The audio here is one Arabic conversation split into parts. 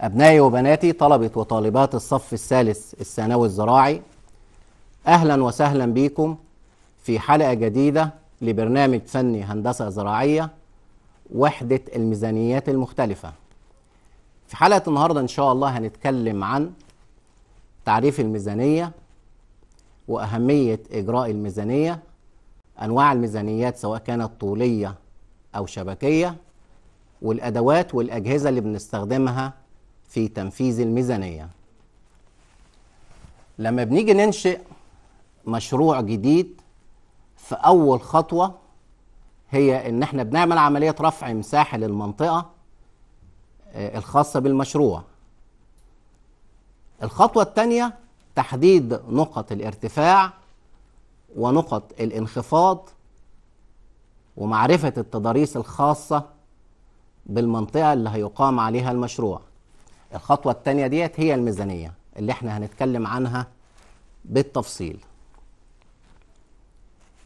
أبنائي وبناتي طلبة وطالبات الصف الثالث الثانوي الزراعي أهلا وسهلا بكم في حلقة جديدة لبرنامج فني هندسة زراعية وحدة الميزانيات المختلفة في حلقة النهاردة إن شاء الله هنتكلم عن تعريف الميزانية وأهمية إجراء الميزانية أنواع الميزانيات سواء كانت طولية أو شبكية والأدوات والأجهزة اللي بنستخدمها في تنفيذ الميزانية لما بنيجي ننشئ مشروع جديد في أول خطوة هي إن إحنا بنعمل عملية رفع مساحة للمنطقة آه، الخاصة بالمشروع الخطوة الثانية تحديد نقط الارتفاع ونقط الانخفاض ومعرفة التضاريس الخاصة بالمنطقة اللي هيقام عليها المشروع الخطوة الثانية ديت هي الميزانية اللي احنا هنتكلم عنها بالتفصيل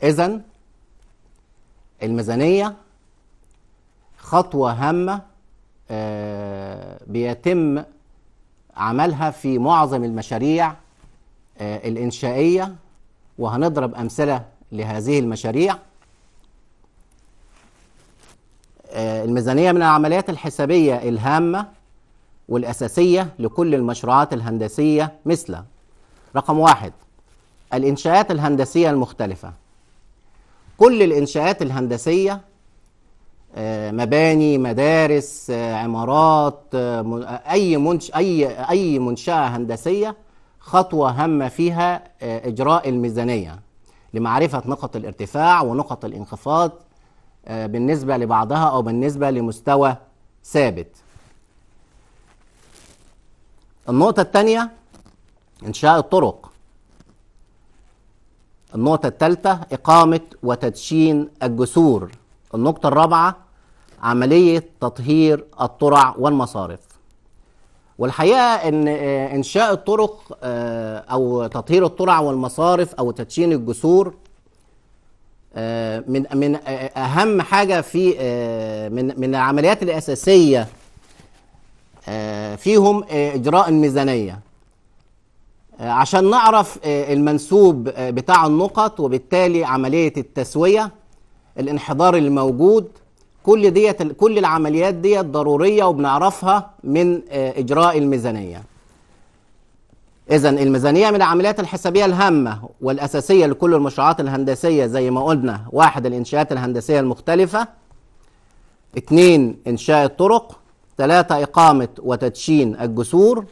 إذا الميزانية خطوة هامة آه، بيتم عملها في معظم المشاريع آه، الإنشائية وهنضرب أمثلة لهذه المشاريع آه، الميزانية من العمليات الحسابية الهامة والأساسية لكل المشروعات الهندسية مثل رقم واحد الإنشاءات الهندسية المختلفة كل الإنشاءات الهندسية آه، مباني مدارس آه، عمارات آه، أي منش أي أي منشأة هندسية خطوة هامة فيها إجراء الميزانية لمعرفة نقط الارتفاع ونقط الانخفاض بالنسبة لبعضها أو بالنسبة لمستوى ثابت النقطة الثانية إنشاء الطرق النقطة الثالثة إقامة وتدشين الجسور النقطة الرابعة عملية تطهير الترع والمصارف والحقيقة أن آه، إنشاء الطرق آه، أو تطهير الترع والمصارف أو تدشين الجسور آه، من من أهم حاجة في من من العمليات الأساسية آه، فيهم آه، اجراء الميزانيه آه، عشان نعرف المنسوب بتاع النقط وبالتالي عمليه التسويه الانحدار الموجود كل ديت كل العمليات ديت ضروريه وبنعرفها من اجراء الميزانيه اذا الميزانيه من العمليات الحسابيه الهامه والاساسيه لكل المشروعات الهندسيه زي ما قلنا واحد الانشاءات الهندسيه المختلفه اثنين انشاء الطرق ثلاثة إقامة وتدشين الجسور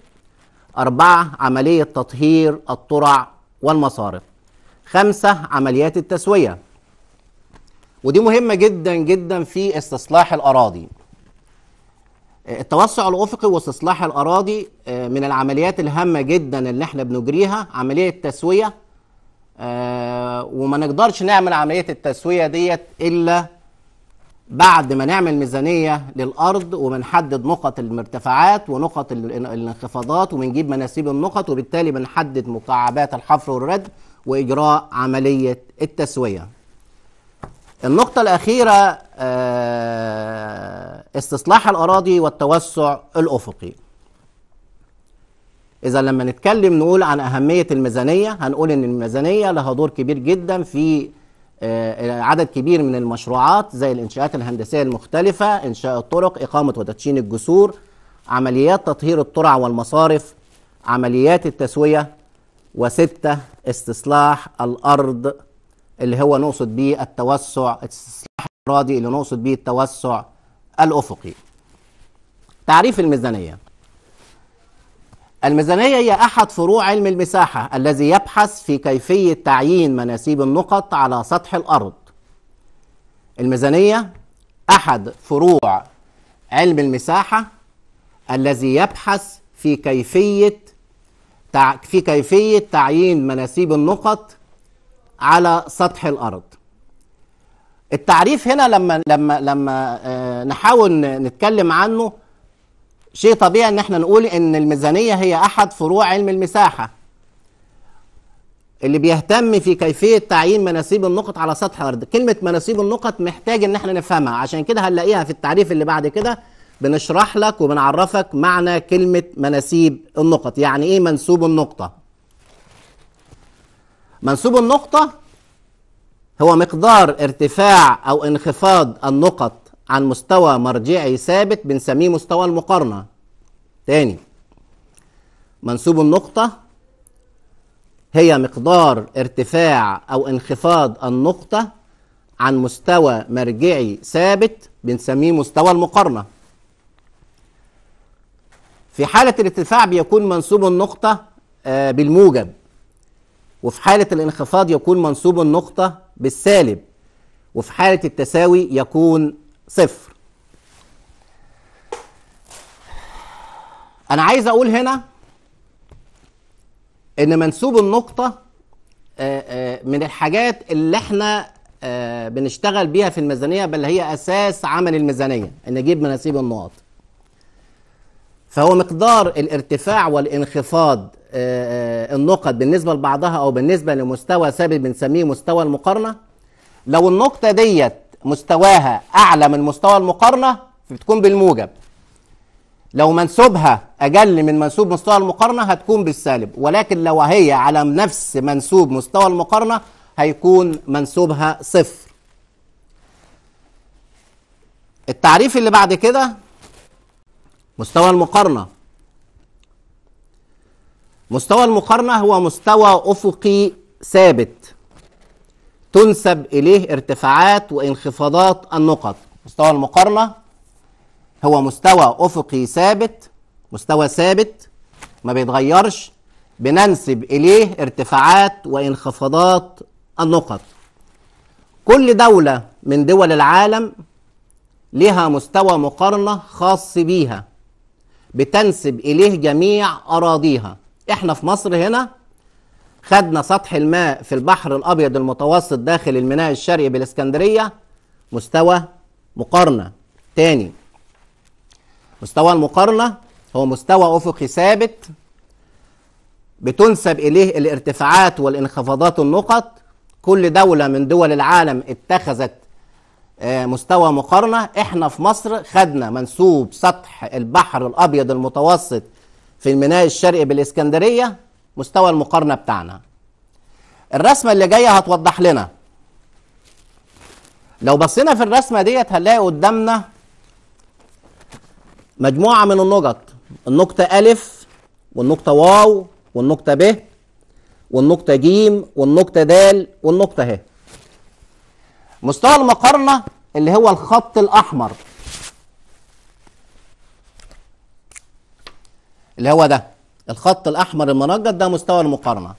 أربعة عملية تطهير الترع والمصارف خمسة عمليات التسوية ودي مهمة جدا جدا في استصلاح الأراضي التوسع الأفقي واستصلاح الأراضي آه، من العمليات الهامة جدا اللي احنا بنجريها عملية تسوية آه، وما نقدرش نعمل عملية التسوية ديت إلا بعد ما نعمل ميزانية للأرض وبنحدد نقط المرتفعات ونقط الانخفاضات وبنجيب مناسيب النقط وبالتالي بنحدد مكعبات الحفر والرد وإجراء عملية التسوية النقطة الأخيرة آه، استصلاح الأراضي والتوسع الأفقي إذا لما نتكلم نقول عن أهمية الميزانية هنقول إن الميزانية لها دور كبير جدا في آه، عدد كبير من المشروعات زي الانشاءات الهندسيه المختلفه انشاء الطرق اقامه وتدشين الجسور عمليات تطهير الترع والمصارف عمليات التسويه وسته استصلاح الارض اللي هو نقصد بيه التوسع استصلاح الاراضي اللي نقصد بيه التوسع الافقي تعريف الميزانيه الميزانية هي أحد فروع علم المساحة الذي يبحث في كيفية تعيين مناسيب النقط على سطح الأرض. الميزانية أحد فروع علم المساحة الذي يبحث في كيفية في كيفية تعيين مناسيب النقط على سطح الأرض. التعريف هنا لما لما لما آه، نحاول نتكلم عنه شيء طبيعي ان احنا نقول ان الميزانيه هي احد فروع علم المساحه اللي بيهتم في كيفيه تعيين مناسيب النقط على سطح الارض كلمه مناسيب النقط محتاج ان احنا نفهمها عشان كده هنلاقيها في التعريف اللي بعد كده بنشرح لك وبنعرفك معنى كلمه مناسيب النقط يعني ايه منسوب النقطه منسوب النقطه هو مقدار ارتفاع او انخفاض النقط عن مستوى مرجعي ثابت بنسميه مستوى المقارنة تاني منسوب النقطة هي مقدار ارتفاع أو انخفاض النقطة عن مستوى مرجعي ثابت بنسميه مستوى المقارنة في حالة الارتفاع بيكون منسوب النقطة آه، بالموجب وفي حالة الانخفاض يكون منسوب النقطة بالسالب وفي حالة التساوي يكون صفر انا عايز اقول هنا ان منسوب النقطه آه، آه، من الحاجات اللي احنا آه، بنشتغل بيها في الميزانيه بل هي اساس عمل الميزانيه ان نجيب مناسيب النقط فهو مقدار الارتفاع والانخفاض النقط بالنسبه لبعضها او بالنسبه لمستوى ثابت بنسميه مستوى المقارنه لو النقطه ديت مستواها اعلى من مستوى المقارنه بتكون بالموجب لو منسوبها اجل من منسوب مستوى المقارنه هتكون بالسالب ولكن لو هي على نفس منسوب مستوى المقارنه هيكون منسوبها صفر التعريف اللي بعد كده مستوى المقارنه مستوى المقارنه هو مستوى افقي ثابت تنسب إليه ارتفاعات وانخفاضات النقط مستوى المقارنة هو مستوى أفقي ثابت مستوى ثابت ما بيتغيرش بننسب إليه ارتفاعات وانخفاضات النقط كل دولة من دول العالم لها مستوى مقارنة خاص بيها بتنسب إليه جميع أراضيها احنا في مصر هنا خدنا سطح الماء في البحر الابيض المتوسط داخل الميناء الشرقي بالاسكندريه مستوى مقارنه تاني مستوى المقارنه هو مستوى افقي ثابت بتنسب اليه الارتفاعات والانخفاضات النقط كل دوله من دول العالم اتخذت آه، مستوى مقارنه احنا في مصر خدنا منسوب سطح البحر الابيض المتوسط في الميناء الشرقي بالاسكندريه مستوى المقارنه بتاعنا الرسمه اللي جايه هتوضح لنا لو بصينا في الرسمه ديت هنلاقي قدامنا مجموعه من النقط النقطه الف والنقطه واو والنقطه ب والنقطه ج والنقطه د والنقطه ه مستوى المقارنه اللي هو الخط الاحمر اللي هو ده الخط الأحمر المنجد ده مستوى المقارنة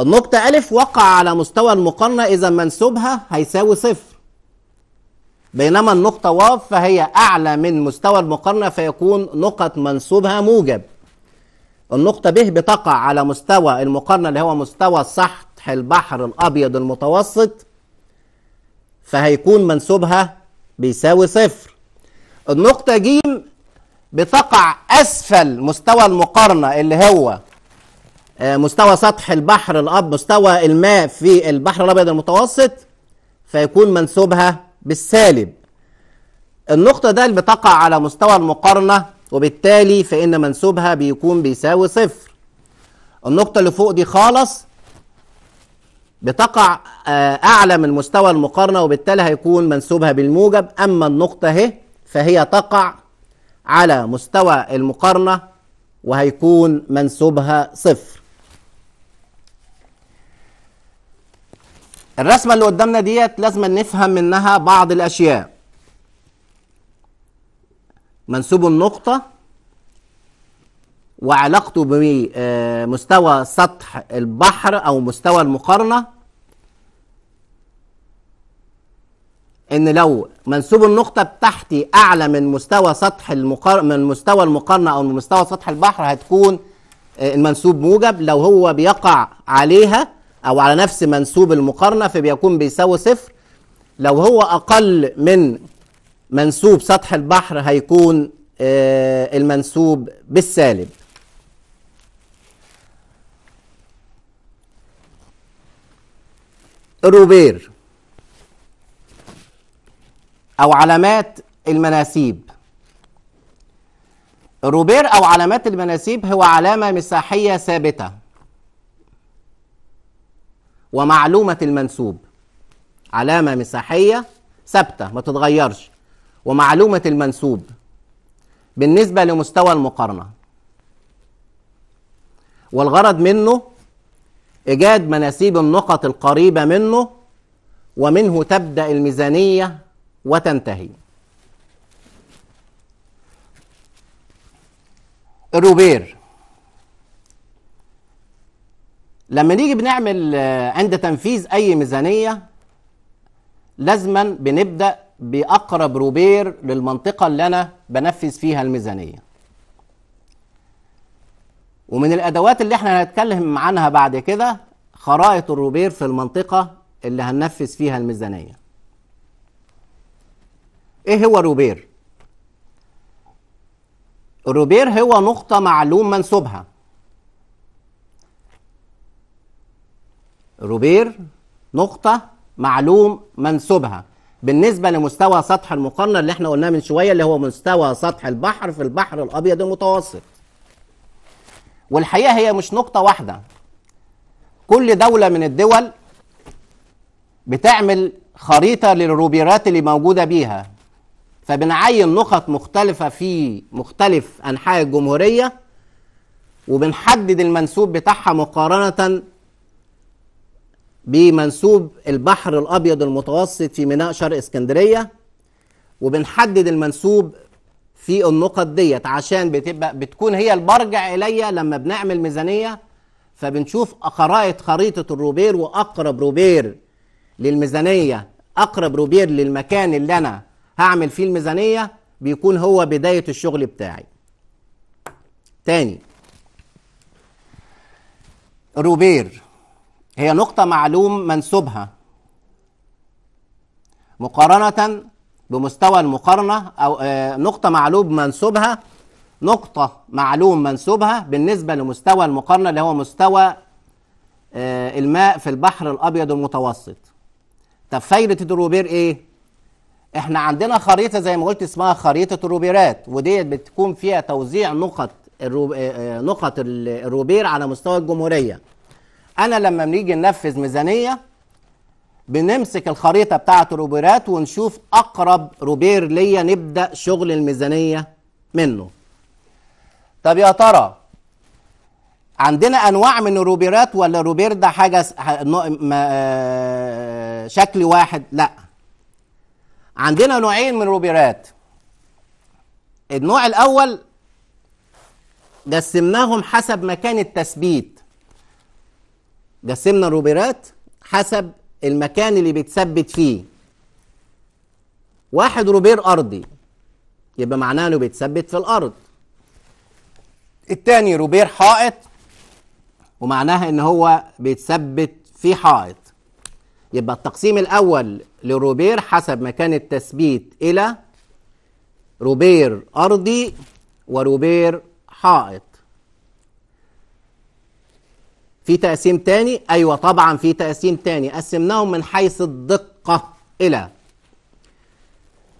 النقطة ألف وقع على مستوى المقارنة إذا منسوبها هيساوي صفر بينما النقطة واف فهي أعلى من مستوى المقارنة فيكون نقط منسوبها موجب النقطة ب بتقع على مستوى المقارنة اللي هو مستوى سطح البحر الأبيض المتوسط فهيكون منسوبها بيساوي صفر النقطة ج بتقع اسفل مستوى المقارنه اللي هو آه، مستوى سطح البحر الاب مستوى الماء في البحر الابيض المتوسط فيكون منسوبها بالسالب النقطه ده اللي بتقع على مستوى المقارنه وبالتالي فان منسوبها بيكون بيساوي صفر النقطه اللي فوق دي خالص بتقع آه، اعلى من مستوى المقارنه وبالتالي هيكون منسوبها بالموجب اما النقطه اهي فهي تقع على مستوى المقارنة وهيكون منسوبها صفر الرسمة اللي قدامنا ديت لازم نفهم منها بعض الأشياء منسوب النقطة وعلاقته بمستوى سطح البحر أو مستوى المقارنة ان لو منسوب النقطه بتاعتي اعلى من مستوى سطح المقار... من مستوى المقارنه او من مستوى سطح البحر هتكون آه، المنسوب موجب لو هو بيقع عليها او على نفس منسوب المقارنه فبيكون بيساوي صفر لو هو اقل من منسوب سطح البحر هيكون آه، المنسوب بالسالب روبير أو علامات المناسيب روبير أو علامات المناسيب هو علامة مساحية ثابتة ومعلومة المنسوب علامة مساحية ثابتة ما تتغيرش ومعلومة المنسوب بالنسبة لمستوى المقارنة والغرض منه إيجاد مناسيب النقط القريبة منه ومنه تبدأ الميزانية وتنتهي روبير لما نيجي بنعمل آه، عند تنفيذ اي ميزانيه لازما بنبدا باقرب روبير للمنطقه اللي انا بنفذ فيها الميزانيه ومن الادوات اللي احنا هنتكلم عنها بعد كده خرائط الروبير في المنطقه اللي هننفذ فيها الميزانيه ايه هو روبير روبير هو نقطه معلوم منسوبها روبير نقطه معلوم منسوبها بالنسبة لمستوى سطح المقارنة اللي احنا قلناه من شوية اللي هو مستوى سطح البحر في البحر الأبيض المتوسط والحقيقة هي مش نقطة واحدة كل دولة من الدول بتعمل خريطة للروبيرات اللي موجودة بيها فبنعين نقط مختلفة في مختلف أنحاء الجمهورية وبنحدد المنسوب بتاعها مقارنة بمنسوب البحر الأبيض المتوسط في ميناء شرق اسكندرية وبنحدد المنسوب في النقط ديت عشان بتبقى بتكون هي المرجع إليا لما بنعمل ميزانية فبنشوف خرائط خريطة الروبير وأقرب روبير للميزانية أقرب روبير للمكان اللي أنا هعمل فيه الميزانية بيكون هو بداية الشغل بتاعي تاني روبير هي نقطة معلوم منسوبها مقارنة بمستوى المقارنة أو آه، نقطة معلوم منسوبها نقطة معلوم منسوبها بالنسبة لمستوى المقارنة اللي هو مستوى آه، الماء في البحر الأبيض المتوسط طب فايدة الروبير إيه؟ احنا عندنا خريطه زي ما قلت اسمها خريطه الروبيرات وديت بتكون فيها توزيع نقط الروب... آه، آه، نقط الروبير على مستوى الجمهوريه انا لما بنيجي ننفذ ميزانيه بنمسك الخريطه بتاعه الروبيرات ونشوف اقرب روبير ليا نبدا شغل الميزانيه منه طب يا ترى عندنا انواع من الروبيرات ولا الروبير ده حاجه آه، شكل واحد لا عندنا نوعين من روبيرات النوع الاول قسمناهم حسب مكان التثبيت قسمنا الروبيرات حسب المكان اللي بيتثبت فيه واحد روبير ارضي يبقى معناه انه بيتثبت في الارض التاني روبير حائط ومعناها ان هو بيتثبت في حائط يبقى التقسيم الأول لروبير حسب مكان التثبيت إلى روبير أرضي وروبير حائط في تقسيم تاني أيوة طبعا في تقسيم تاني قسمناهم من حيث الدقة إلى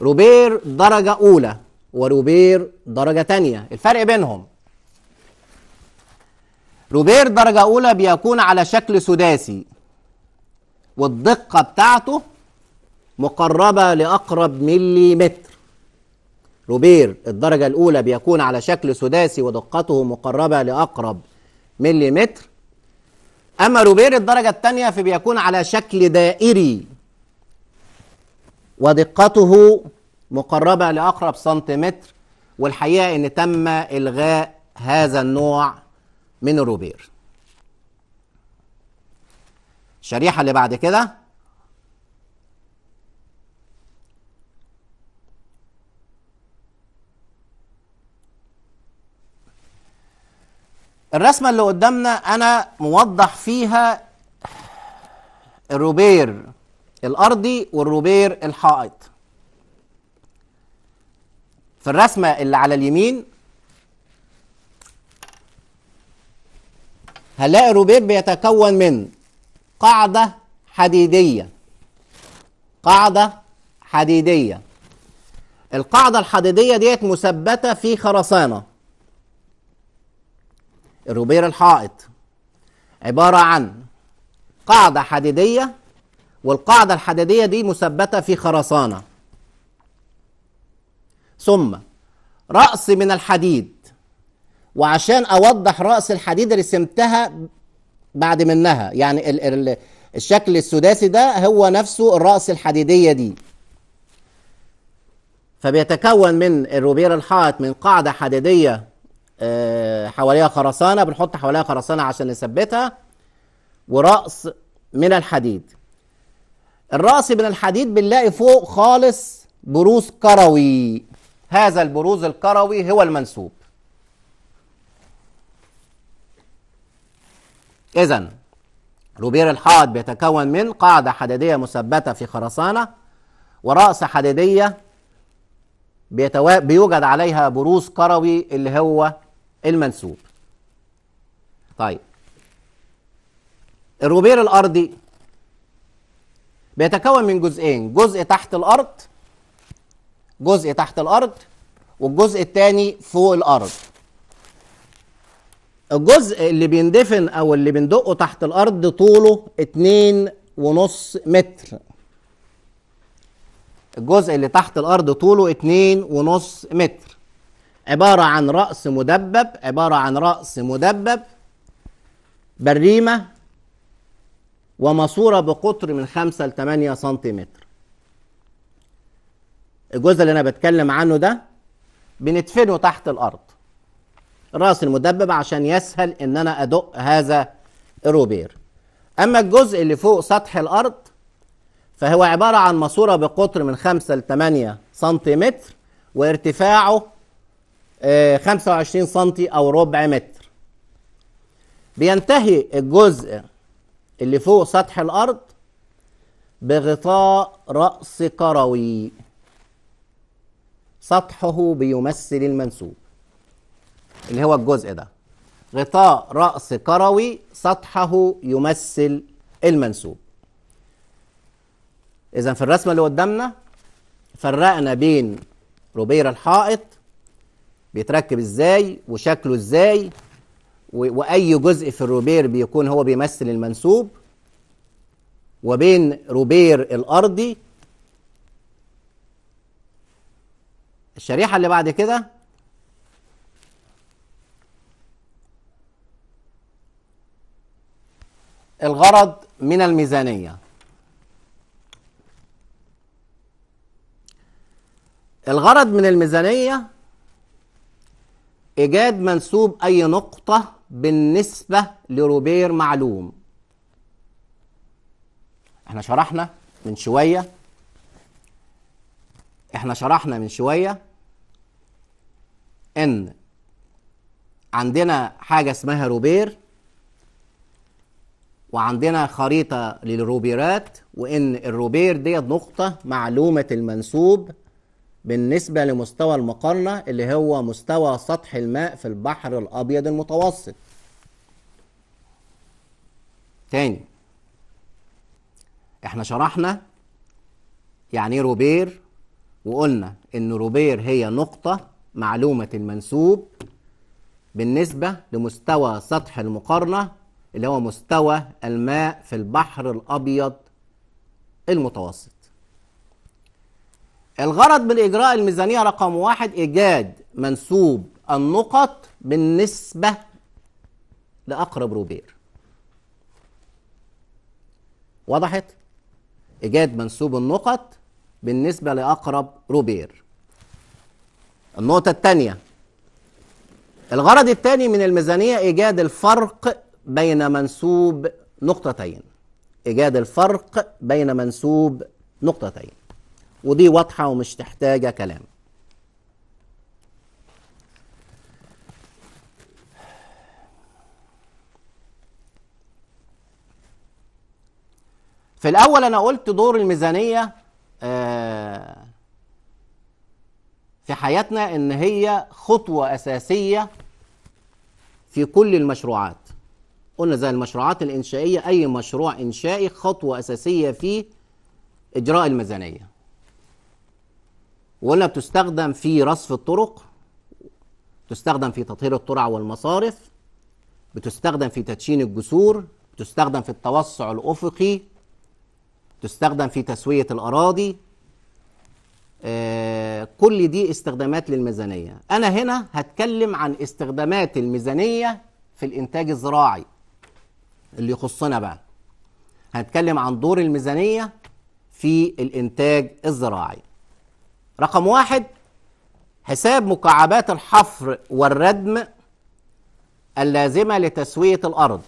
روبير درجة أولى وروبير درجة تانية الفرق بينهم روبير درجة أولى بيكون على شكل سداسي والدقة بتاعته مقربة لأقرب مليمتر روبير الدرجة الأولى بيكون على شكل سداسي ودقته مقربة لأقرب مليمتر أما روبير الدرجة الثانية فبيكون على شكل دائري ودقته مقربة لأقرب سنتيمتر والحقيقة أن تم إلغاء هذا النوع من الروبير الشريحة اللي بعد كده الرسمة اللي قدامنا أنا موضح فيها الروبير الأرضي والروبير الحائط في الرسمة اللي على اليمين هنلاقي الروبير بيتكون من قاعدة حديدية قاعدة حديدية القاعدة الحديدية ديت مثبتة في خرسانة الروبير الحائط عبارة عن قاعدة حديدية والقاعدة الحديدية دي مثبتة في خرسانة ثم رأس من الحديد وعشان أوضح رأس الحديد رسمتها بعد منها يعني ال ال الشكل السداسي ده هو نفسه الرأس الحديدية دي فبيتكون من الروبير الحائط من قاعدة حديدية آه، حواليها خرسانة بنحط حواليها خرسانة عشان نثبتها ورأس من الحديد الرأس من الحديد بنلاقي فوق خالص بروز كروي هذا البروز الكروي هو المنسوب إذا روبير الحائط بيتكون من قاعدة حديدية مثبتة في خرسانة ورأس حديدية بيتو... بيوجد عليها بروز كروي اللي هو المنسوب طيب الروبير الأرضي بيتكون من جزئين جزء تحت الأرض جزء تحت الأرض والجزء الثاني فوق الأرض الجزء اللي بيندفن او اللي بندقه تحت الارض طوله اتنين ونص متر الجزء اللي تحت الارض طوله اتنين ونص متر عبارة عن رأس مدبب عبارة عن رأس مدبب بريمة وماسورة بقطر من خمسة لتمانية سنتيمتر الجزء اللي انا بتكلم عنه ده بندفنه تحت الارض الراس المدبب عشان يسهل ان انا ادق هذا الروبير اما الجزء اللي فوق سطح الارض فهو عبارة عن ماسورة بقطر من 5 ل 8 سنتيمتر وارتفاعه 25 آه، سنتي أو ربع متر بينتهي الجزء اللي فوق سطح الأرض بغطاء رأس كروي سطحه بيمثل المنسوب اللي هو الجزء ده غطاء رأس كروي سطحه يمثل المنسوب إذا في الرسمة اللي قدامنا فرقنا بين روبير الحائط بيتركب ازاي وشكله ازاي واي جزء في الروبير بيكون هو بيمثل المنسوب وبين روبير الارضي الشريحه اللي بعد كده الغرض من الميزانية الغرض من الميزانية إيجاد منسوب أي نقطة بالنسبة لروبير معلوم احنا شرحنا من شوية احنا شرحنا من شوية ان عندنا حاجة اسمها روبير وعندنا خريطة للروبيرات وإن الروبير ديت نقطة معلومة المنسوب بالنسبة لمستوى المقارنة اللي هو مستوى سطح الماء في البحر الأبيض المتوسط تاني احنا شرحنا يعني ايه روبير وقلنا ان روبير هي نقطة معلومة المنسوب بالنسبة لمستوى سطح المقارنة اللي هو مستوى الماء في البحر الأبيض المتوسط الغرض من إجراء الميزانية رقم واحد إيجاد منسوب النقط بالنسبة لأقرب روبير وضحت؟ إيجاد منسوب النقط بالنسبة لأقرب روبير النقطة الثانية الغرض الثاني من الميزانية إيجاد الفرق بين منسوب نقطتين ايجاد الفرق بين منسوب نقطتين ودي واضحه ومش تحتاجه كلام في الاول انا قلت دور الميزانيه آه، في حياتنا ان هي خطوه اساسيه في كل المشروعات قلنا زي المشروعات الإنشائية أي مشروع إنشائي خطوة أساسية فيه إجراء الميزانية وقلنا بتستخدم في رصف الطرق بتستخدم في تطهير الترع والمصارف بتستخدم في تدشين الجسور بتستخدم في التوسع الأفقي بتستخدم في تسوية الأراضي آه كل دي استخدامات للميزانية أنا هنا هتكلم عن استخدامات الميزانية في الإنتاج الزراعي اللي يخصنا بقى هنتكلم عن دور الميزانية في الإنتاج الزراعي رقم واحد حساب مكعبات الحفر والردم اللازمة لتسوية الأرض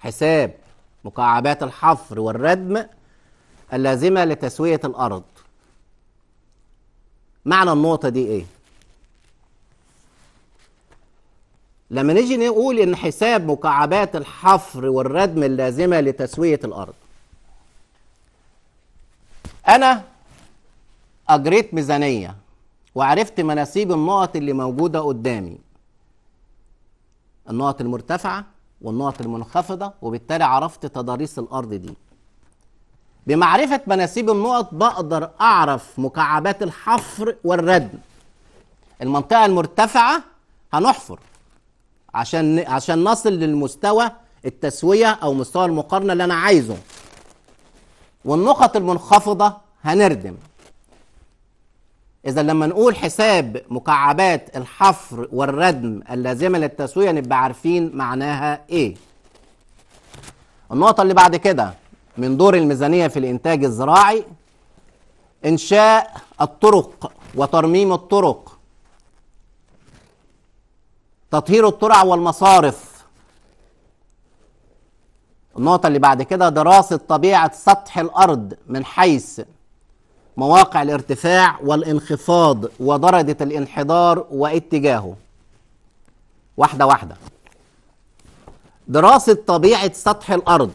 حساب مكعبات الحفر والردم اللازمة لتسوية الأرض معنى النقطة دي إيه؟ لما نيجي نقول ان حساب مكعبات الحفر والردم اللازمه لتسويه الارض انا اجريت ميزانيه وعرفت مناسيب النقط اللي موجوده قدامي النقط المرتفعه والنقط المنخفضه وبالتالي عرفت تضاريس الارض دي بمعرفه مناسيب النقط بقدر اعرف مكعبات الحفر والردم المنطقه المرتفعه هنحفر عشان عشان نصل للمستوى التسويه او مستوى المقارنه اللي انا عايزه والنقط المنخفضه هنردم اذا لما نقول حساب مكعبات الحفر والردم اللازمه للتسويه نبقى عارفين معناها ايه النقطه اللي بعد كده من دور الميزانيه في الانتاج الزراعي انشاء الطرق وترميم الطرق تطهير الترع والمصارف النقطة اللي بعد كده دراسة طبيعة سطح الأرض من حيث مواقع الارتفاع والانخفاض ودرجة الانحدار واتجاهه واحدة واحدة دراسة طبيعة سطح الأرض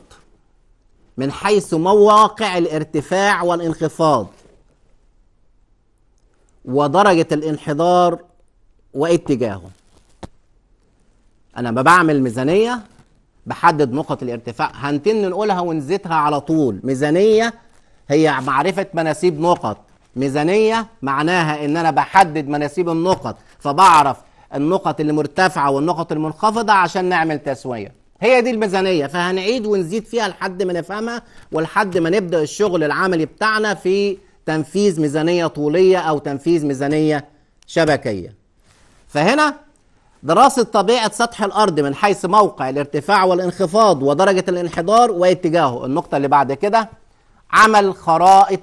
من حيث مواقع الارتفاع والانخفاض ودرجة الانحدار واتجاهه انا ما بعمل ميزانيه بحدد نقط الارتفاع هنتن نقولها ونزيدها على طول ميزانيه هي معرفه مناسيب نقط ميزانيه معناها ان انا بحدد مناسيب النقط فبعرف النقط اللي مرتفعه والنقط المنخفضه عشان نعمل تسويه هي دي الميزانيه فهنعيد ونزيد فيها لحد ما نفهمها ولحد ما نبدا الشغل العملي بتاعنا في تنفيذ ميزانيه طوليه او تنفيذ ميزانيه شبكيه فهنا دراسة طبيعة سطح الأرض من حيث موقع الارتفاع والانخفاض ودرجة الانحدار واتجاهه النقطة اللي بعد كده عمل خرائط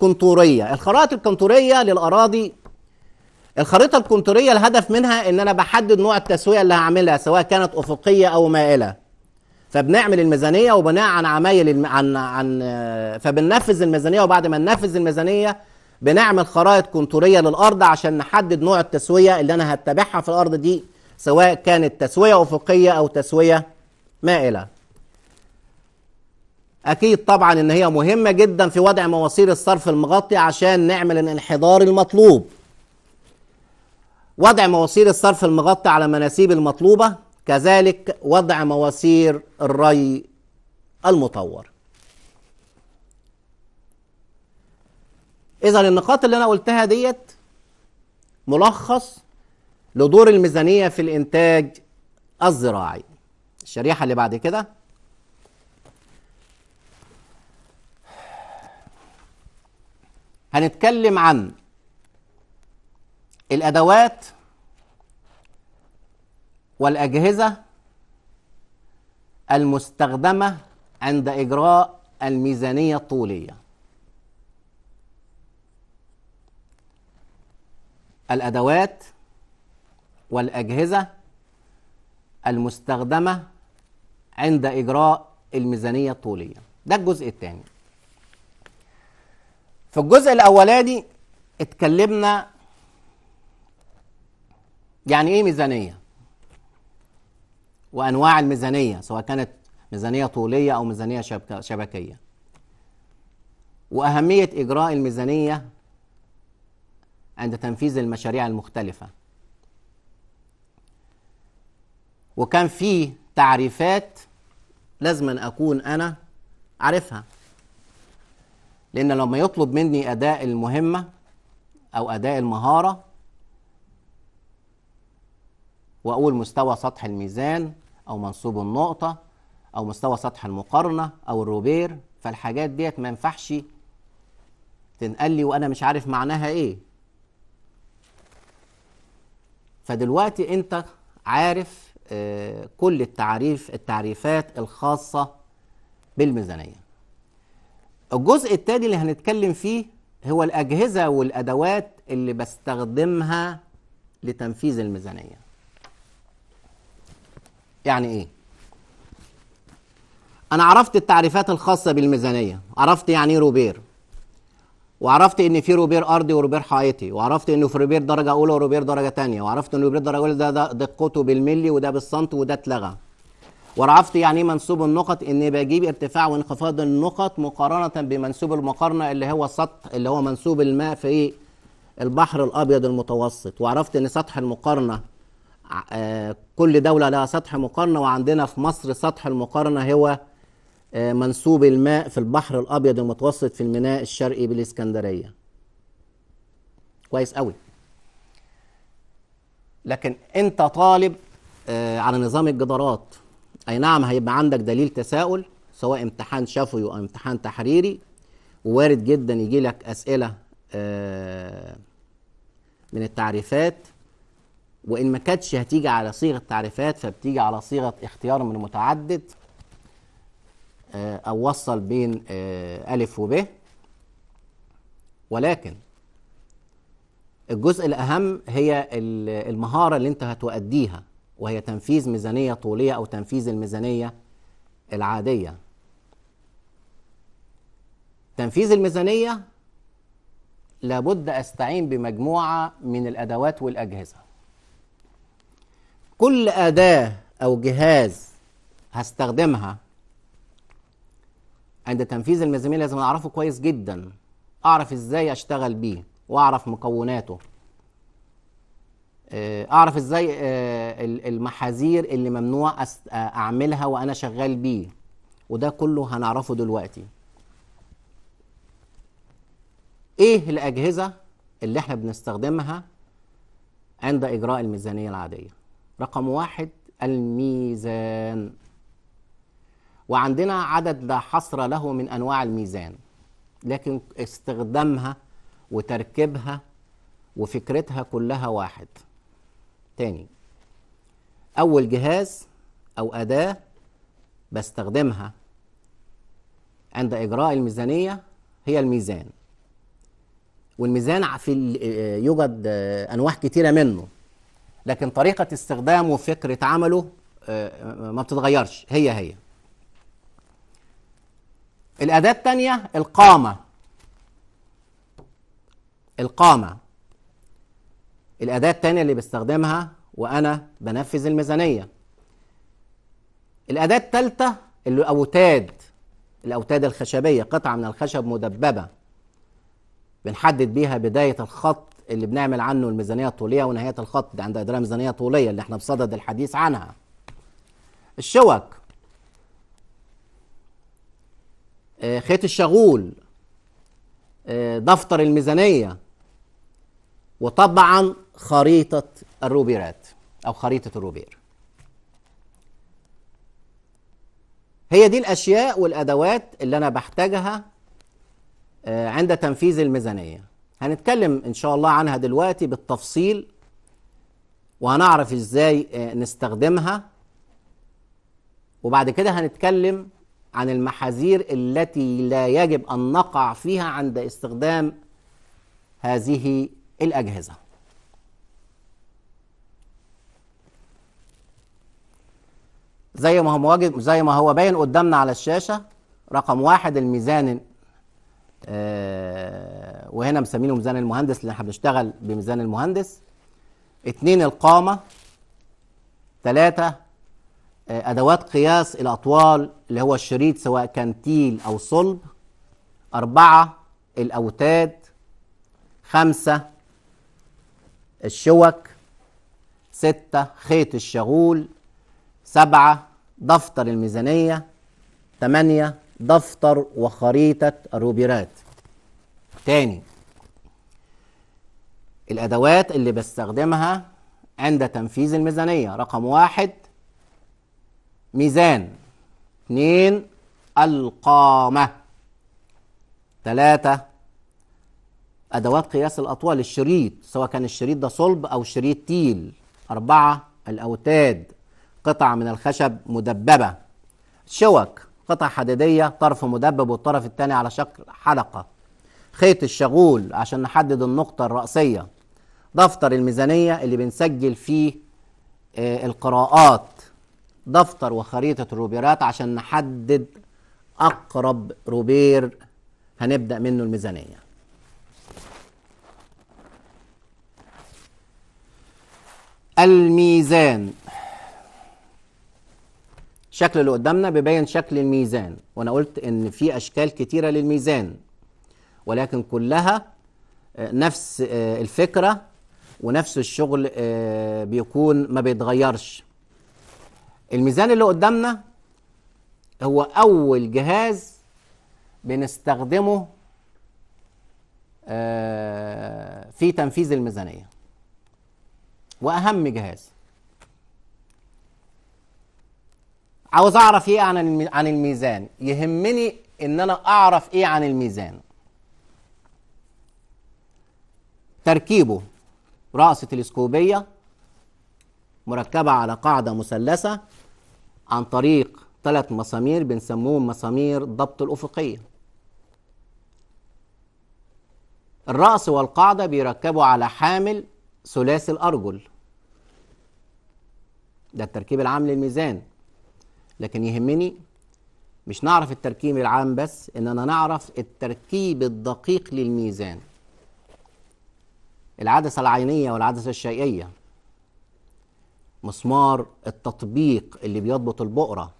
كنتورية الخرائط الكنتورية للأراضي الخريطة الكنتورية الهدف منها إن أنا بحدد نوع التسوية اللي هعملها سواء كانت أفقية أو مائلة فبنعمل الميزانية وبناء عن عمايل الم... عن عن فبننفذ الميزانية وبعد ما ننفذ الميزانية بنعمل خرائط كنتوريه للارض عشان نحدد نوع التسويه اللي انا هتبعها في الارض دي سواء كانت تسويه افقيه او تسويه مائله اكيد طبعا ان هي مهمه جدا في وضع مواسير الصرف المغطي عشان نعمل الانحدار المطلوب وضع مواسير الصرف المغطي على مناسيب المطلوبه كذلك وضع مواسير الري المطور اذا النقاط اللي انا قلتها ديت ملخص لدور الميزانيه في الانتاج الزراعي الشريحه اللي بعد كده هنتكلم عن الادوات والاجهزه المستخدمه عند اجراء الميزانيه الطوليه الأدوات والأجهزة المستخدمة عند إجراء الميزانية الطولية ده الجزء الثاني في الجزء الأولاني اتكلمنا يعني إيه ميزانية وأنواع الميزانية سواء كانت ميزانية طولية أو ميزانية شبكية وأهمية إجراء الميزانية عند تنفيذ المشاريع المختلفة وكان في تعريفات لازم أن أكون أنا عارفها لأن لما يطلب مني أداء المهمة أو أداء المهارة وأقول مستوى سطح الميزان أو منصوب النقطة أو مستوى سطح المقارنة أو الروبير فالحاجات ديت ما ينفعش تنقل لي وأنا مش عارف معناها إيه فدلوقتي انت عارف آه، كل التعريف التعريفات الخاصة بالميزانية الجزء التاني اللي هنتكلم فيه هو الأجهزة والأدوات اللي بستخدمها لتنفيذ الميزانية يعني إيه؟ أنا عرفت التعريفات الخاصة بالميزانية عرفت يعني إيه روبير وعرفت ان في روبير ارضي وروبير حائطي وعرفت انه في روبير درجه اولى وروبير درجه ثانيه وعرفت ان روبير درجه اولى ده, ده دقته بالملي وده بالسنتي وده اتلغى وعرفت يعني ايه منسوب النقط ان بجيب ارتفاع وانخفاض النقط مقارنه بمنسوب المقارنه اللي هو السطح اللي هو منسوب الماء في إيه؟ البحر الابيض المتوسط وعرفت ان سطح المقارنه آه، كل دوله لها سطح مقارنه وعندنا في مصر سطح المقارنه هو آه، منسوب الماء في البحر الابيض المتوسط في الميناء الشرقي بالاسكندريه كويس قوي لكن انت طالب آه، على نظام الجدارات اي نعم هيبقى عندك دليل تساؤل سواء امتحان شفوي او امتحان تحريري ووارد جدا يجي لك اسئله آه، من التعريفات وان ما كانتش هتيجي على صيغه تعريفات فبتيجي على صيغه اختيار من متعدد آه، أو وصل بين آه، ألف وب ولكن الجزء الأهم هي المهارة اللي أنت هتؤديها وهي تنفيذ ميزانية طولية أو تنفيذ الميزانية العادية تنفيذ الميزانية لابد أستعين بمجموعة من الأدوات والأجهزة كل أداة أو جهاز هستخدمها عند تنفيذ الميزانيه لازم اعرفه كويس جدا اعرف ازاي اشتغل بيه واعرف مكوناته آه، اعرف ازاي آه، المحاذير اللي ممنوع آه، اعملها وانا شغال بيه وده كله هنعرفه دلوقتي ايه الاجهزه اللي احنا بنستخدمها عند اجراء الميزانيه العاديه رقم واحد الميزان وعندنا عدد لا حصر له من انواع الميزان لكن استخدامها وتركيبها وفكرتها كلها واحد تاني اول جهاز او اداه بستخدمها عند اجراء الميزانيه هي الميزان والميزان في آه، يوجد آه، انواع كتيره منه لكن طريقه استخدامه وفكره عمله آه، ما بتتغيرش هي هي الأداة الثانية القامة القامة الأداة الثانية اللي بستخدمها وأنا بنفذ الميزانية الأداة الثالثة الأوتاد الأوتاد الخشبية قطعة من الخشب مدببة بنحدد بيها بداية الخط اللي بنعمل عنه الميزانية الطولية ونهاية الخط عند عندها ميزانية طولية اللي احنا بصدد الحديث عنها الشوك آه، خيط الشغول آه، دفتر الميزانية وطبعا خريطة الروبيرات أو خريطة الروبير هي دي الأشياء والأدوات اللي أنا بحتاجها آه، عند تنفيذ الميزانية هنتكلم إن شاء الله عنها دلوقتي بالتفصيل وهنعرف إزاي نستخدمها وبعد كده هنتكلم عن المحاذير التي لا يجب أن نقع فيها عند استخدام هذه الأجهزة زي ما هو مواجد زي ما هو باين قدامنا على الشاشة رقم واحد الميزان آه وهنا مسمينه ميزان المهندس لأن احنا بنشتغل بميزان المهندس اتنين القامة ثلاثة آه، أدوات قياس الأطوال اللي هو الشريط سواء كان تيل أو صلب أربعة الأوتاد خمسة الشوك ستة خيط الشغول سبعة دفتر الميزانية تمانية دفتر وخريطة الروبيرات تاني الأدوات اللي بستخدمها عند تنفيذ الميزانية رقم واحد ميزان اثنين القامة ثلاثة أدوات قياس الأطوال الشريط سواء كان الشريط ده صلب أو شريط تيل أربعة الأوتاد قطع من الخشب مدببة شوك قطع حديدية طرف مدبب والطرف الثاني على شكل حلقة خيط الشغول عشان نحدد النقطة الرأسية دفتر الميزانية اللي بنسجل فيه آه، القراءات دفتر وخريطة الروبيرات عشان نحدد أقرب روبير هنبدأ منه الميزانية الميزان الشكل اللي قدامنا بيبين شكل الميزان وانا قلت ان في اشكال كتيره للميزان ولكن كلها آه، نفس آه، الفكره ونفس الشغل آه، بيكون ما بيتغيرش الميزان اللي قدامنا هو اول جهاز بنستخدمه آه، في تنفيذ الميزانيه واهم جهاز عاوز اعرف ايه عن عن الميزان يهمني ان انا اعرف ايه عن الميزان تركيبه رأس تلسكوبيه مركبه على قاعده مثلثه عن طريق ثلاث مسامير بنسموهم مسامير ضبط الأفقية الرأس والقاعدة بيركبوا على حامل ثلاثي الأرجل ده التركيب العام للميزان لكن يهمني مش نعرف التركيب العام بس إننا نعرف التركيب الدقيق للميزان العدسة العينية والعدسة الشيئية مسمار التطبيق اللي بيضبط البؤرة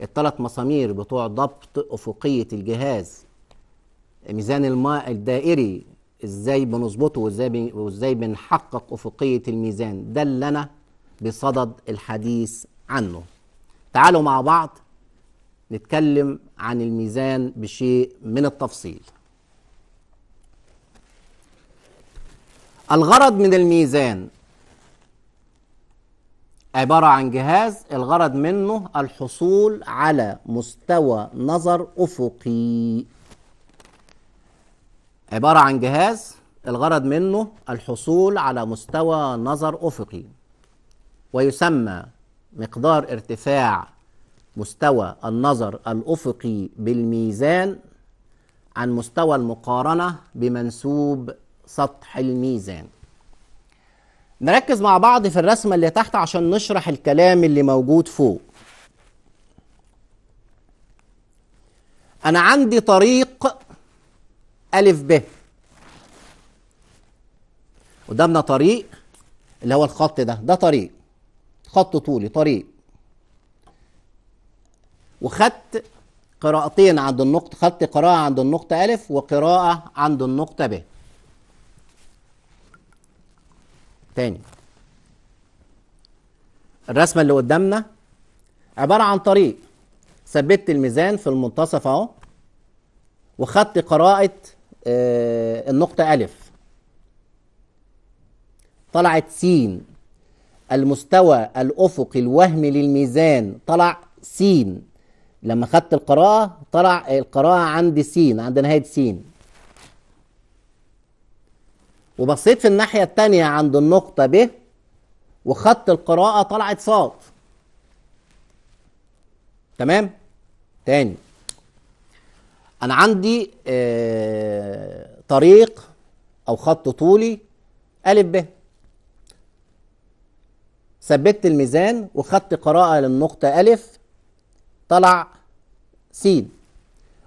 الثلاث مسامير بتوع ضبط أفقية الجهاز ميزان الماء الدائري ازاي بنظبطه وازاي وازاي بنحقق افقيه الميزان ده اللي انا بصدد الحديث عنه تعالوا مع بعض نتكلم عن الميزان بشيء من التفصيل الغرض من الميزان عبارة عن جهاز الغرض منه الحصول على مستوى نظر أفقي عبارة عن جهاز الغرض منه الحصول على مستوى نظر أفقي ويسمى مقدار ارتفاع مستوى النظر الأفقي بالميزان عن مستوى المقارنة بمنسوب سطح الميزان نركز مع بعض في الرسمة اللي تحت عشان نشرح الكلام اللي موجود فوق أنا عندي طريق ألف ب قدامنا طريق اللي هو الخط ده ده طريق خط طولي طريق وخدت قراءتين عند النقطة خدت قراءة عند النقطة ألف وقراءة عند النقطة ب تاني الرسمة اللي قدامنا عبارة عن طريق ثبت الميزان في المنتصف اهو وخدت قراءة آه، النقطة ألف طلعت س المستوى الأفقي الوهمي للميزان طلع س لما خدت القراءة طلع القراءة عند س عند نهاية س وبصيت في الناحية التانية عند النقطة ب وخدت القراءة طلعت صاد تمام تاني أنا عندي آه، طريق أو خط طولي أ ب ثبت الميزان وخدت قراءة للنقطة أ طلع س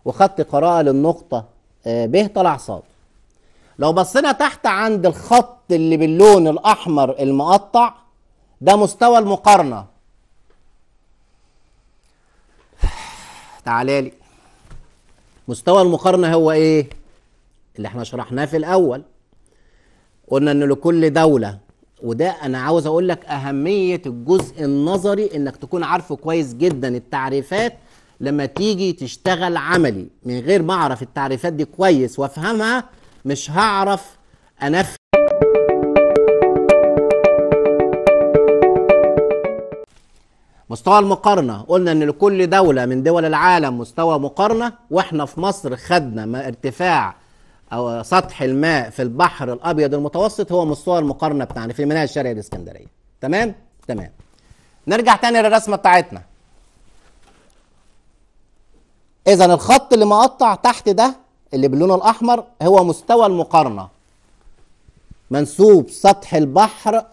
وخدت قراءة للنقطة آه، ب طلع صاد لو بصينا تحت عند الخط اللي باللون الاحمر المقطع ده مستوى المقارنه تعالى لي مستوى المقارنه هو ايه اللي احنا شرحناه في الاول قلنا ان لكل دوله وده انا عاوز اقول لك اهميه الجزء النظري انك تكون عارفه كويس جدا التعريفات لما تيجي تشتغل عملي من غير ما اعرف التعريفات دي كويس وافهمها مش هعرف انفذ مستوى المقارنة قلنا ان لكل دولة من دول العالم مستوى مقارنة واحنا في مصر خدنا ما ارتفاع او سطح الماء في البحر الابيض المتوسط هو مستوى المقارنة بتاعنا في الميناء الشرقي الاسكندرية تمام تمام نرجع تاني للرسمة بتاعتنا اذا الخط اللي مقطع تحت ده اللي باللون الاحمر هو مستوى المقارنه منسوب سطح البحر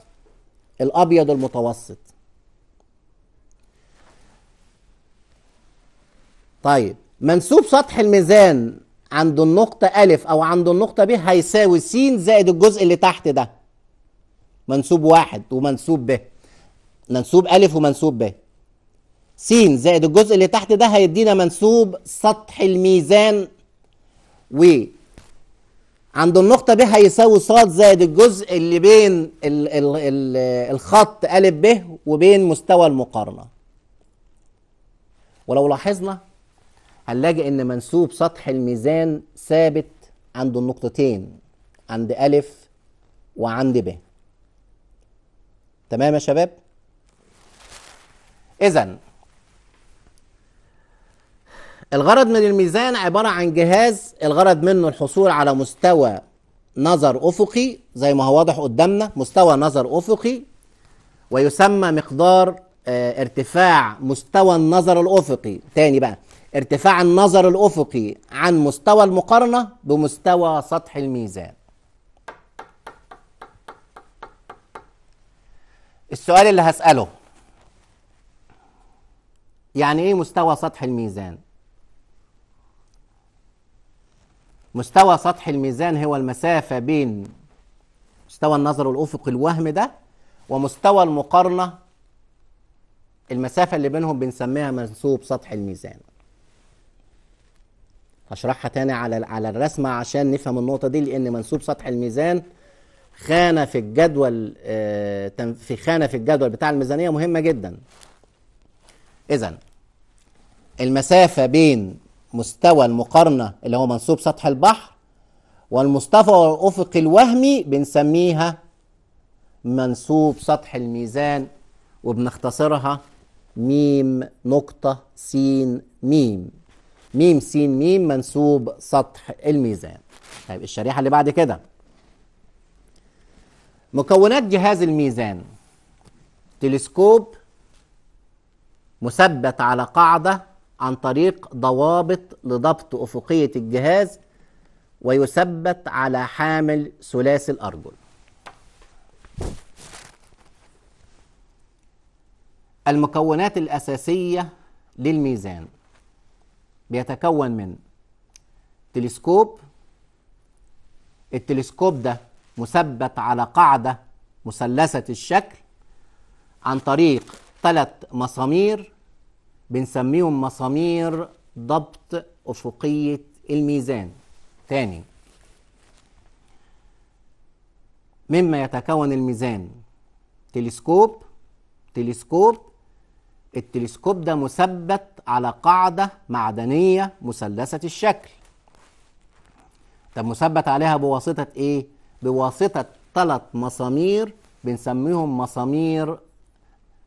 الابيض المتوسط طيب منسوب سطح الميزان عند النقطة ألف أو عند النقطة ب هيساوي س زائد الجزء اللي تحت ده منسوب واحد ومنسوب ب منسوب ألف ومنسوب ب س زائد الجزء اللي تحت ده هيدينا منسوب سطح الميزان و عند النقطة ب هيساوي ص زائد الجزء اللي بين ال ال ال الخط أ ب وبين مستوى المقارنة. ولو لاحظنا هنلاقي إن منسوب سطح الميزان ثابت عند النقطتين عند أ وعند ب. تمام يا شباب؟ إذا الغرض من الميزان عبارة عن جهاز الغرض منه الحصول على مستوى نظر أفقي زي ما هو واضح قدامنا مستوى نظر أفقي ويسمى مقدار آه، ارتفاع مستوى النظر الأفقي تاني بقى ارتفاع النظر الأفقي عن مستوى المقارنة بمستوى سطح الميزان السؤال اللي هسأله يعني ايه مستوى سطح الميزان مستوى سطح الميزان هو المسافة بين مستوى النظر الأفقي الوهم ده ومستوى المقارنة المسافة اللي بينهم بنسميها منسوب سطح الميزان هشرحها تاني على على الرسمة عشان نفهم النقطة دي لأن منسوب سطح الميزان خانة في الجدول آه، في خانة في الجدول بتاع الميزانية مهمة جدا إذا المسافة بين مستوى المقارنة اللي هو منسوب سطح البحر والمستوى الأفق الوهمي بنسميها منسوب سطح الميزان وبنختصرها ميم نقطة سين ميم ميم سين ميم منسوب سطح الميزان طيب الشريحة اللي بعد كده مكونات جهاز الميزان تلسكوب مثبت على قاعدة عن طريق ضوابط لضبط أفقية الجهاز ويثبت على حامل ثلاثي الأرجل المكونات الأساسية للميزان بيتكون من تلسكوب التلسكوب ده مثبت على قاعدة مثلثة الشكل عن طريق ثلاث مسامير بنسميهم مسامير ضبط أفقية الميزان تاني مما يتكون الميزان تلسكوب تلسكوب التلسكوب ده مثبت على قاعدة معدنية مثلثة الشكل طب مثبت عليها بواسطة ايه؟ بواسطة ثلاث مسامير بنسميهم مسامير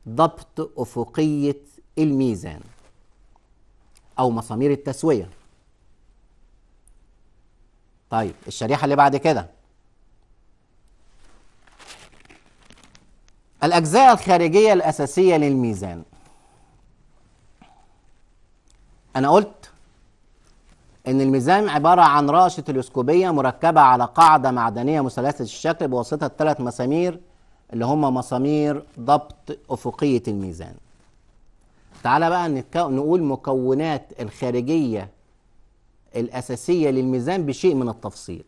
ضبط أفقية الميزان او مسامير التسويه طيب الشريحه اللي بعد كده الاجزاء الخارجيه الاساسيه للميزان انا قلت ان الميزان عباره عن راشه تلسكوبيه مركبه على قاعده معدنيه مثلثه الشكل بواسطه ثلاث مسامير اللي هم مسامير ضبط افقيه الميزان تعالى بقى نقول مكونات الخارجية الأساسية للميزان بشيء من التفصيل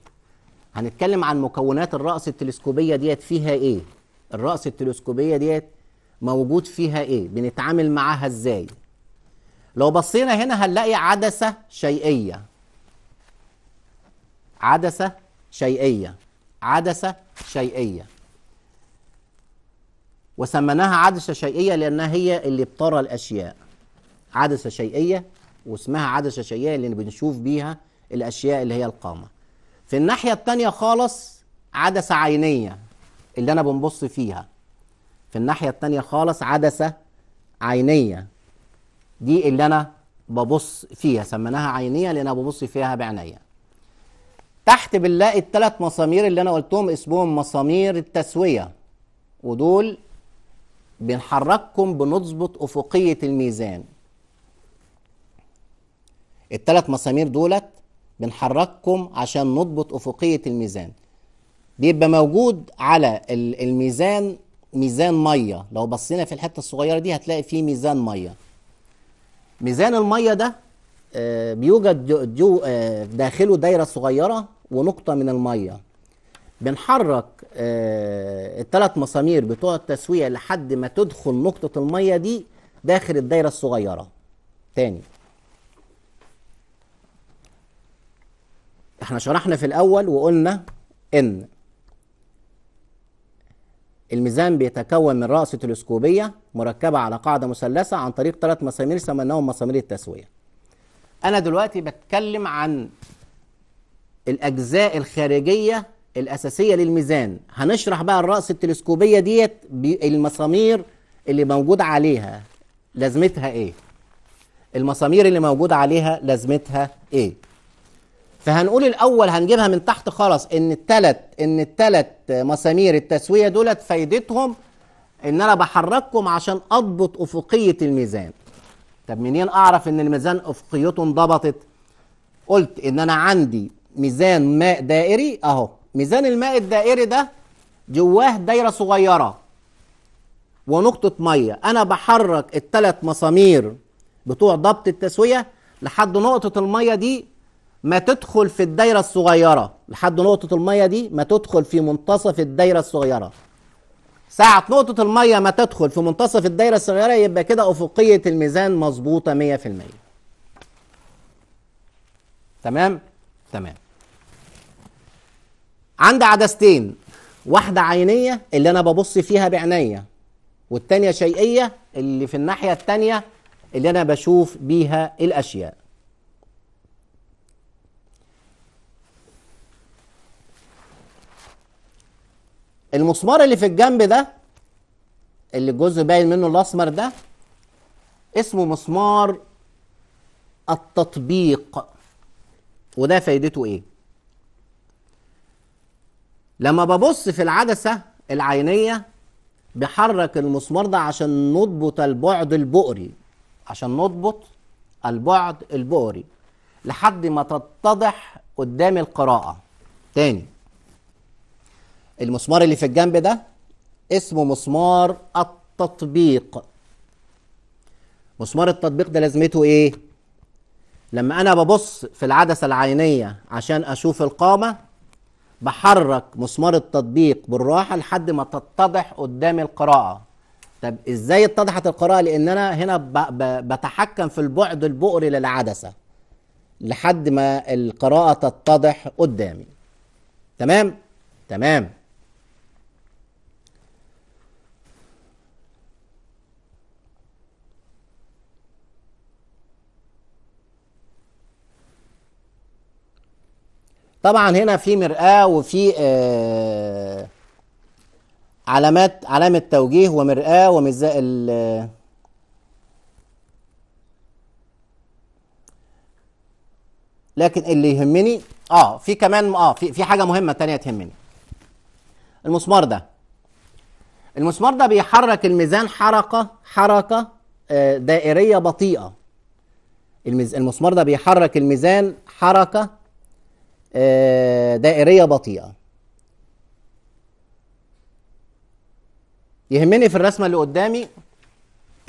هنتكلم عن مكونات الرأس التلسكوبية ديت فيها إيه الرأس التلسكوبية ديت موجود فيها إيه بنتعامل معاها إزاي لو بصينا هنا هنلاقي عدسة شيئية عدسة شيئية عدسة شيئية وسميناها عدسة شيئية لأنها هي اللي بترى الأشياء عدسة شيئية واسمها عدسة شيئية اللي بنشوف بيها الأشياء اللي هي القامة في الناحية التانية خالص عدسة عينية اللي أنا بنبص فيها في الناحية التانية خالص عدسة عينية دي اللي أنا ببص فيها سميناها عينية لأن أنا ببص فيها بعينيا تحت بنلاقي الثلاث مسامير اللي أنا قلتهم اسمهم مسامير التسوية ودول بنحرككم بنظبط افقيه الميزان الثلاث مسامير دولت بنحرككم عشان نضبط افقيه الميزان بيبقى موجود على الميزان ميزان ميه لو بصينا في الحته الصغيره دي هتلاقي فيه ميزان ميه ميزان الميه ده آه، بيوجد آه، داخله دايره صغيره ونقطه من الميه بنحرك آه، الثلاث مسامير بتوع التسوية لحد ما تدخل نقطة المية دي داخل الدايرة الصغيرة تاني احنا شرحنا في الأول وقلنا إن الميزان بيتكون من رأس تلسكوبية مركبة على قاعدة مثلثة عن طريق ثلاث مسامير سميناهم مسامير التسوية أنا دلوقتي بتكلم عن الأجزاء الخارجية الأساسية للميزان هنشرح بقى الرأس التلسكوبية ديت المسامير اللي موجود عليها لازمتها إيه المسامير اللي موجود عليها لازمتها إيه فهنقول الأول هنجيبها من تحت خالص إن التلت إن التلت مسامير التسوية دولت فايدتهم إن أنا بحرككم عشان أضبط أفقية الميزان طب منين أعرف إن الميزان أفقيته انضبطت قلت إن أنا عندي ميزان ماء دائري أهو ميزان الماء الدائري ده جواه دايره صغيره ونقطه ميه انا بحرك الثلاث مسامير بتوع ضبط التسويه لحد نقطه الميه دي ما تدخل في الدايره الصغيره لحد نقطه الميه دي ما تدخل في منتصف الدايره الصغيره ساعة نقطة المية ما تدخل في منتصف الدايرة الصغيرة يبقى كده أفقية الميزان مظبوطة 100% تمام؟ تمام عندي عدستين واحده عينيه اللي انا ببص فيها بعناية والتانيه شيئيه اللي في الناحيه التانيه اللي انا بشوف بيها الاشياء المسمار اللي في الجنب ده اللي الجزء باين منه الاسمر ده اسمه مسمار التطبيق وده فايدته ايه لما ببص في العدسة العينية بحرك المسمار ده عشان نضبط البعد البؤري عشان نضبط البعد البؤري لحد ما تتضح قدام القراءة تاني المسمار اللي في الجنب ده اسمه مسمار التطبيق مسمار التطبيق ده لازمته ايه لما انا ببص في العدسة العينية عشان اشوف القامة بحرك مسمار التطبيق بالراحه لحد ما تتضح قدام القراءه طب ازاي اتضحت القراءه لان انا هنا بتحكم في البعد البؤري للعدسه لحد ما القراءه تتضح قدامي تمام تمام طبعا هنا في مرآة وفي آه علامات علامة توجيه ومرآة ومزاء ال لكن اللي يهمني اه في كمان اه في في حاجه مهمه تانية تهمني المسمار ده المسمار ده بيحرك الميزان حركه حركه آه، دائريه بطيئه المسمار ده بيحرك الميزان حركه آه، دائريه بطيئه يهمني في الرسمه اللي قدامي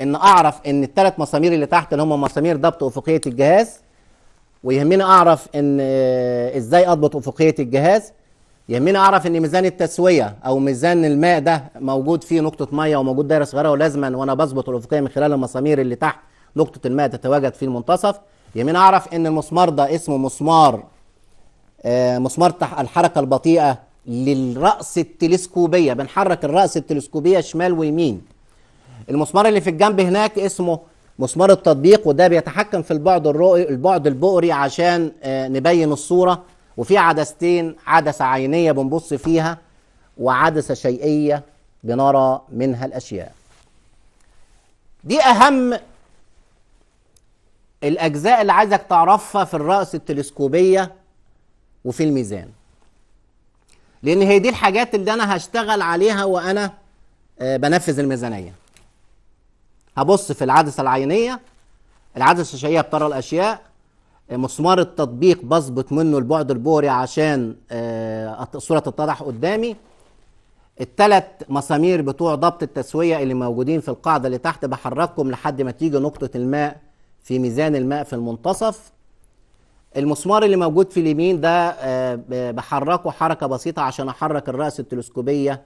ان اعرف ان الثلاث مسامير اللي تحت اللي هم مسامير ضبط افقيه الجهاز ويهمني اعرف ان آه، ازاي اضبط افقيه الجهاز يهمني اعرف ان ميزان التسويه او ميزان الماء ده موجود فيه نقطه ميه وموجود دايره صغيره ولازما وانا بظبط الافقيه من خلال المسامير اللي تحت نقطه الماء تتواجد في المنتصف يهمني اعرف ان المسمار ده اسمه مسمار آه، مسمار الحركة البطيئة للرأس التلسكوبية بنحرك الرأس التلسكوبية شمال ويمين المسمار اللي في الجنب هناك اسمه مسمار التطبيق وده بيتحكم في البعد الرؤي البعد البؤري عشان آه، نبين الصورة وفي عدستين عدسة عينية بنبص فيها وعدسة شيئية بنرى منها الأشياء دي أهم الأجزاء اللي عايزك تعرفها في الرأس التلسكوبية وفي الميزان لان هي دي الحاجات اللي انا هشتغل عليها وانا آه، بنفذ الميزانيه هبص في العدسه العينيه العدسه الشاشعيه بترى الاشياء آه، مسمار التطبيق بظبط منه البعد البوري عشان آه، الصوره تتضح قدامي التلات مسامير بتوع ضبط التسويه اللي موجودين في القاعده اللي تحت بحركهم لحد ما تيجي نقطه الماء في ميزان الماء في المنتصف المسمار اللي موجود في اليمين ده آه، بحركه حركة بسيطة عشان أحرك الرأس التلسكوبية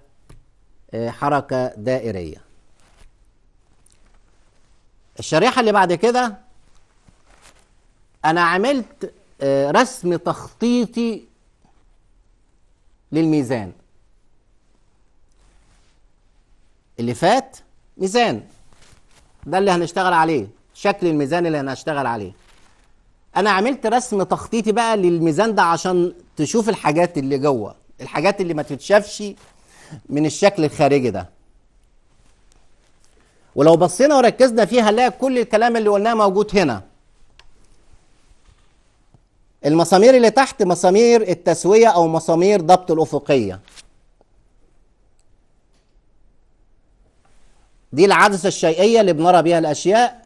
آه، حركة دائرية الشريحة اللي بعد كده أنا عملت آه، رسم تخطيطي للميزان اللي فات ميزان ده اللي هنشتغل عليه شكل الميزان اللي هنشتغل عليه انا عملت رسم تخطيطي بقى للميزان ده عشان تشوف الحاجات اللي جوه الحاجات اللي ما تتشافش من الشكل الخارجي ده ولو بصينا وركزنا فيها هنلاقي كل الكلام اللي قلناه موجود هنا المسامير اللي تحت مسامير التسويه او مسامير ضبط الافقيه دي العدسه الشيئيه اللي بنرى بيها الاشياء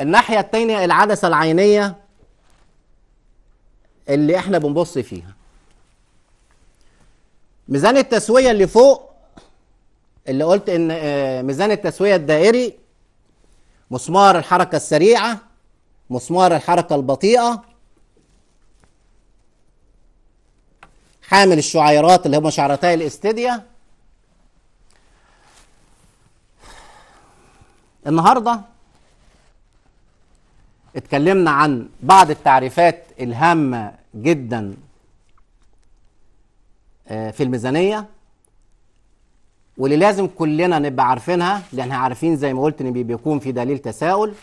الناحية التانية العدسة العينية اللي احنا بنبص فيها ميزان التسوية اللي فوق اللي قلت ان آه، ميزان التسوية الدائري مسمار الحركة السريعة مسمار الحركة البطيئة حامل الشعيرات اللي هما شعرتي الاستديا النهارده اتكلمنا عن بعض التعريفات الهامة جدا آه، في الميزانية واللي لازم كلنا نبقى عارفينها لأن عارفين زي ما قلت إن بيكون في دليل تساؤل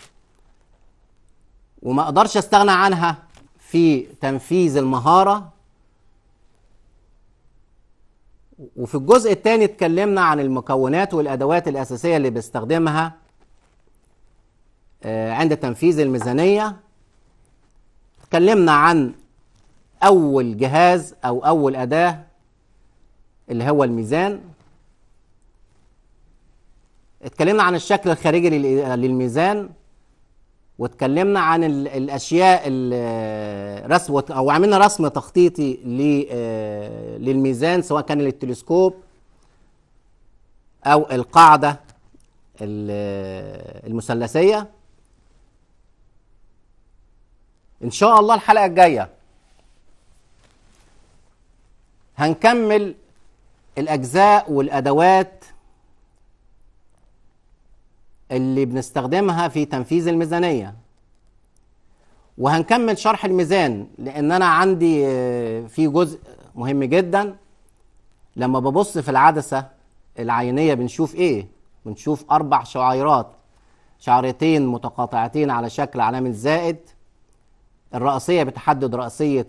وما أقدرش أستغنى عنها في تنفيذ المهارة وفي الجزء الثاني اتكلمنا عن المكونات والأدوات الأساسية اللي بيستخدمها آه، عند تنفيذ الميزانية تكلمنا عن أول جهاز أو أول أداة اللي هو الميزان اتكلمنا عن الشكل الخارجي للميزان واتكلمنا عن الاشياء الرسم آه، او عملنا رسم تخطيطي آه، للميزان سواء كان للتلسكوب او القاعده المثلثيه ان شاء الله الحلقه الجايه هنكمل الاجزاء والادوات اللي بنستخدمها في تنفيذ الميزانيه وهنكمل شرح الميزان لان انا عندي آه، في جزء مهم جدا لما ببص في العدسه العينيه بنشوف ايه بنشوف اربع شعيرات شعرتين متقاطعتين على شكل علامه زائد الرأسية بتحدد رأسية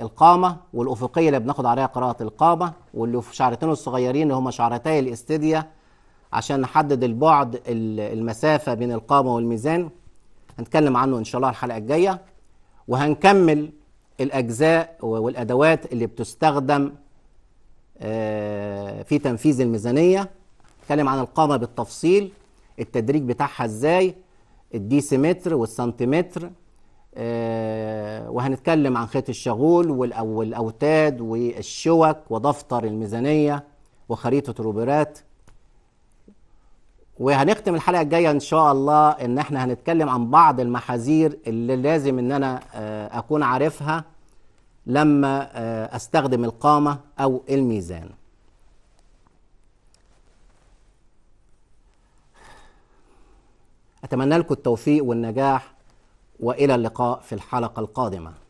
القامة والأفقية اللي بناخد عليها قراءة القامة واللي في شعرتين الصغيرين اللي هما شعرتي الاستديا عشان نحدد البعد المسافة بين القامة والميزان هنتكلم عنه إن شاء الله الحلقة الجاية وهنكمل الأجزاء والأدوات اللي بتستخدم آه، في تنفيذ الميزانية نتكلم عن القامة بالتفصيل التدريج بتاعها إزاي الديسيمتر والسنتيمتر آه، وهنتكلم عن خيط الشغول والأوتاد والشوك ودفتر الميزانية وخريطة الروبرات وهنختم الحلقة الجاية إن شاء الله إن إحنا هنتكلم عن بعض المحاذير اللي لازم إن أنا آه، أكون عارفها لما آه، أستخدم القامة أو الميزان أتمنى لكم التوفيق والنجاح والى اللقاء في الحلقه القادمه